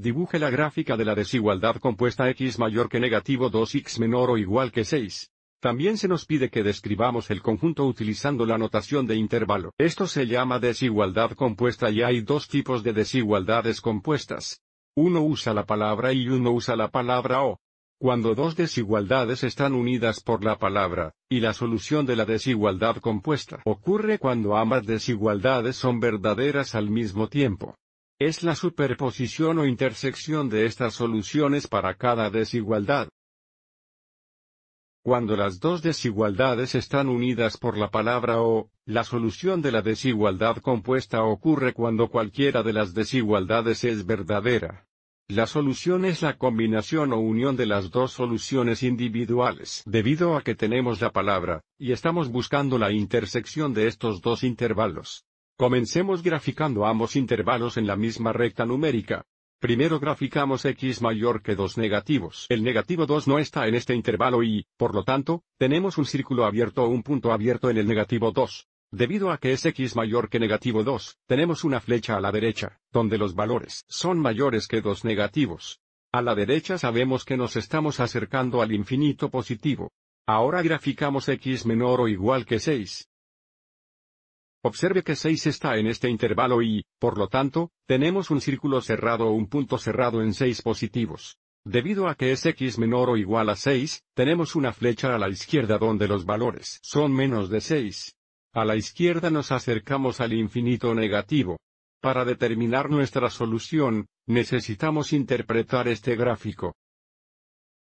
Dibuje la gráfica de la desigualdad compuesta x mayor que negativo 2x menor o igual que 6. También se nos pide que describamos el conjunto utilizando la notación de intervalo. Esto se llama desigualdad compuesta y hay dos tipos de desigualdades compuestas. Uno usa la palabra y uno usa la palabra o. Cuando dos desigualdades están unidas por la palabra, y la solución de la desigualdad compuesta ocurre cuando ambas desigualdades son verdaderas al mismo tiempo. Es la superposición o intersección de estas soluciones para cada desigualdad. Cuando las dos desigualdades están unidas por la palabra o, la solución de la desigualdad compuesta ocurre cuando cualquiera de las desigualdades es verdadera. La solución es la combinación o unión de las dos soluciones individuales. Debido a que tenemos la palabra, y estamos buscando la intersección de estos dos intervalos, Comencemos graficando ambos intervalos en la misma recta numérica. Primero graficamos x mayor que 2 negativos. El negativo 2 no está en este intervalo y, por lo tanto, tenemos un círculo abierto o un punto abierto en el negativo 2. Debido a que es x mayor que negativo 2, tenemos una flecha a la derecha, donde los valores son mayores que 2 negativos. A la derecha sabemos que nos estamos acercando al infinito positivo. Ahora graficamos x menor o igual que 6. Observe que 6 está en este intervalo y, por lo tanto, tenemos un círculo cerrado o un punto cerrado en 6 positivos. Debido a que es x menor o igual a 6, tenemos una flecha a la izquierda donde los valores son menos de 6. A la izquierda nos acercamos al infinito negativo. Para determinar nuestra solución, necesitamos interpretar este gráfico.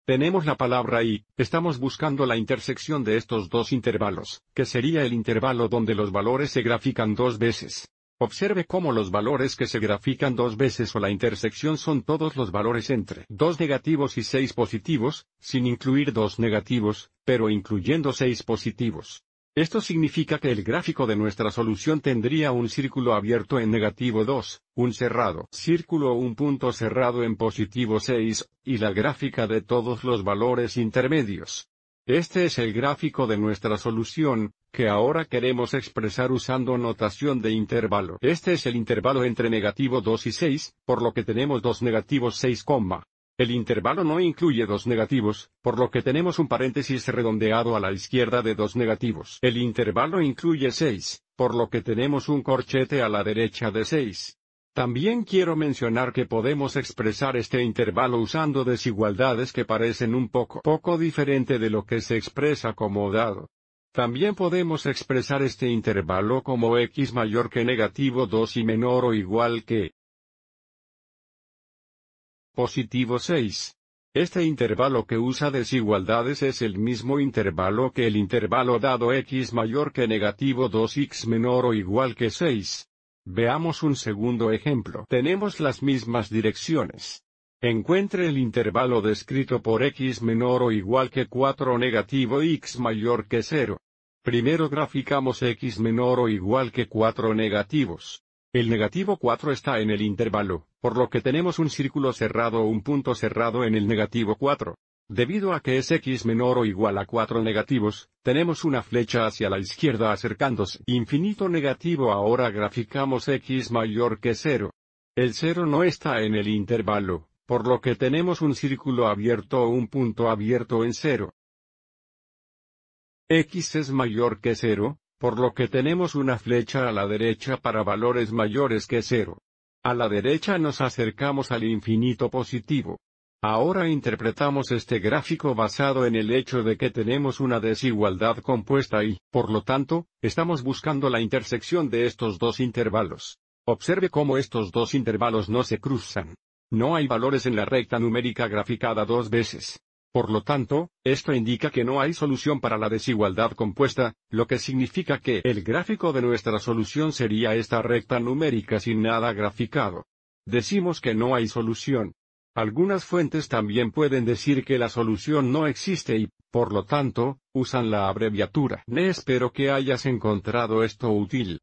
Tenemos la palabra y, estamos buscando la intersección de estos dos intervalos, que sería el intervalo donde los valores se grafican dos veces. Observe cómo los valores que se grafican dos veces o la intersección son todos los valores entre dos negativos y seis positivos, sin incluir dos negativos, pero incluyendo seis positivos. Esto significa que el gráfico de nuestra solución tendría un círculo abierto en negativo 2, un cerrado círculo o un punto cerrado en positivo 6, y la gráfica de todos los valores intermedios. Este es el gráfico de nuestra solución, que ahora queremos expresar usando notación de intervalo. Este es el intervalo entre negativo 2 y 6, por lo que tenemos dos negativos 6, el intervalo no incluye dos negativos, por lo que tenemos un paréntesis redondeado a la izquierda de dos negativos. El intervalo incluye seis, por lo que tenemos un corchete a la derecha de seis. También quiero mencionar que podemos expresar este intervalo usando desigualdades que parecen un poco poco diferente de lo que se expresa como dado. También podemos expresar este intervalo como x mayor que negativo 2 y menor o igual que Positivo 6. Este intervalo que usa desigualdades es el mismo intervalo que el intervalo dado x mayor que negativo 2x menor o igual que 6. Veamos un segundo ejemplo. Tenemos las mismas direcciones. Encuentre el intervalo descrito por x menor o igual que 4 negativo x mayor que 0. Primero graficamos x menor o igual que 4 negativos. El negativo 4 está en el intervalo, por lo que tenemos un círculo cerrado o un punto cerrado en el negativo 4. Debido a que es x menor o igual a 4 negativos, tenemos una flecha hacia la izquierda acercándose infinito negativo ahora graficamos x mayor que 0. El 0 no está en el intervalo, por lo que tenemos un círculo abierto o un punto abierto en 0. x es mayor que 0, por lo que tenemos una flecha a la derecha para valores mayores que cero. A la derecha nos acercamos al infinito positivo. Ahora interpretamos este gráfico basado en el hecho de que tenemos una desigualdad compuesta y, por lo tanto, estamos buscando la intersección de estos dos intervalos. Observe cómo estos dos intervalos no se cruzan. No hay valores en la recta numérica graficada dos veces. Por lo tanto, esto indica que no hay solución para la desigualdad compuesta, lo que significa que el gráfico de nuestra solución sería esta recta numérica sin nada graficado. Decimos que no hay solución. Algunas fuentes también pueden decir que la solución no existe y, por lo tanto, usan la abreviatura. espero que hayas encontrado esto útil.